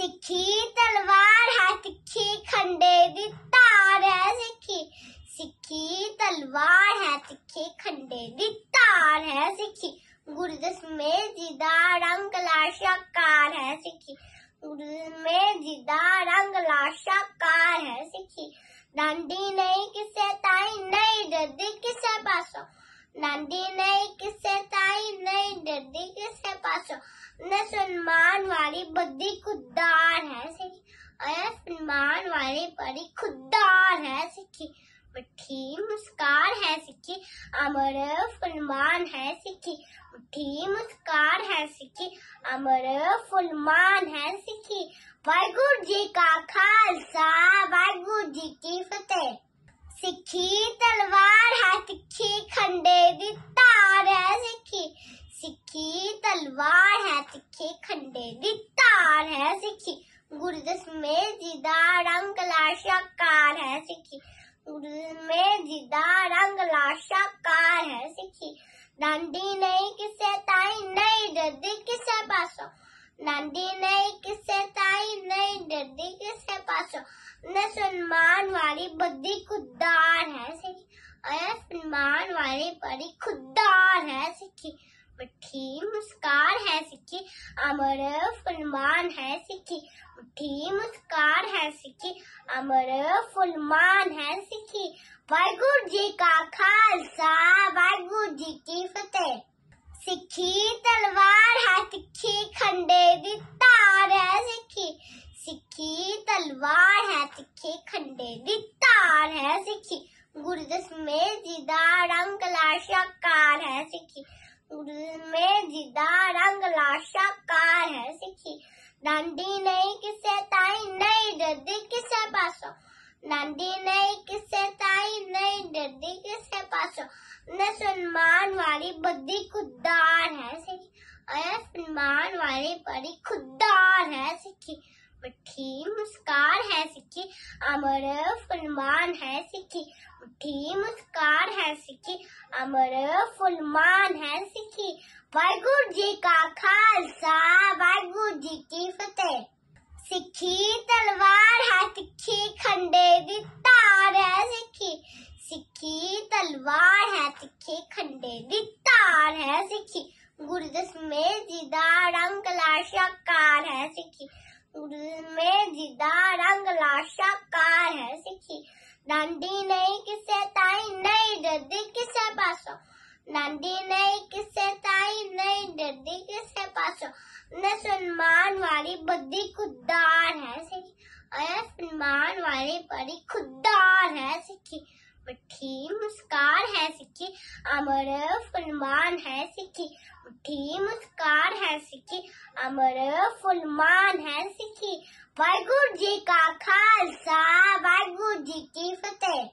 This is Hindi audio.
सिखी तलवार है तिखी खंडे दी तार है सिखी सिखी तलवार है तिखी खंडे दी तार है सिखी गुरदस में जिदा रंग लाशा कार है सिखी गुरदस में जिदा रंग लाशा कार है सिखी डांडी नहीं किसे ताई नहीं जदी किसे पासो डांडी नहीं किसे यह सम्मान वाली बुद्धि खुददार है सिखी और सम्मान वाली बड़ी खुददार है सिखी मुठी मुस्कान है सिखी अमर फुलमान है सिखी मुठी मुस्कान है सिखी अमर फुलमान है सिखी वाहगुरु जी का खालसा वाहगुरु जी की फतेह सिखी तलवार तलवार है तिखे खंडे दी तार है सिखी गुरदस में जिदा रंग लाशा कार है सिखी गुरदस में जिदा रंग लाशा कार है सिखी डांडी नहीं किसे ताई नहीं डरदी किसे पासो डांडी नहीं किसे ताई नहीं डरदी किसे पासो न सन्मान वाली बद्दी खुदार है सिखी और सन्मान वाली परी खुदार है सिखी मिठी मुस्कान है सिक्की अमर फुलमान है सिक्की मिठी मुस्कान है सिक्की अमर फुलमान है सिक्की वाहगुरु जी का खालसा वाहगुरु जी की फतेह सिक्खी तलवार है तिखी खंडे दी तार है सिक्खी सिक्खी तलवार है तिखी खंडे दी तार है सिक्खी गुरदस में जिदा रंग लाशा कार है सिक्खी में जिदा रंग लाशा का है सिखी नंदी नहीं किसे ताई नहीं डरदी किसे पासो नंदी नहीं किसे ताई नहीं डरदी किसे पासो न सन्मान वाली बद्दी खुदार है सिखी और सन्मान वाली बड़ी खुदार है सिखी मुट्ठी मुस्कार है सिक्की अमर फुलमान है सिक्की मुट्ठी मुस्कार है सिक्की अमर फुलमान है सिक्की वाहगुरु जी का खालसा वाहगुरु जी की फतेह सिक्खी तलवार है सिक्खी खंडे दी तार है सिक्खी सिक्खी तलवार है सिक्खी खंडे दी तार है सिक्खी गुरदस में जिदा रंग लाशाकार है सिक्खी में जिदा रंग लाशा का है सिखी नंदी नहीं किसे ताई नहीं डरदी किसे पासो नंदी नहीं किसे ताई नहीं डरदी किसे पासो न सम्मान वाली बुद्धि खुदार है सिखी और सम्मान वाली परी खुदार है सिखी उठी मुस्कान है सिक्की अमर फुलमान है सिक्की उठी मुस्कान है सिक्की अमर फुलमान है सिक्की वाहगुरु जी का खालसा वाहगुरु जी की फतेह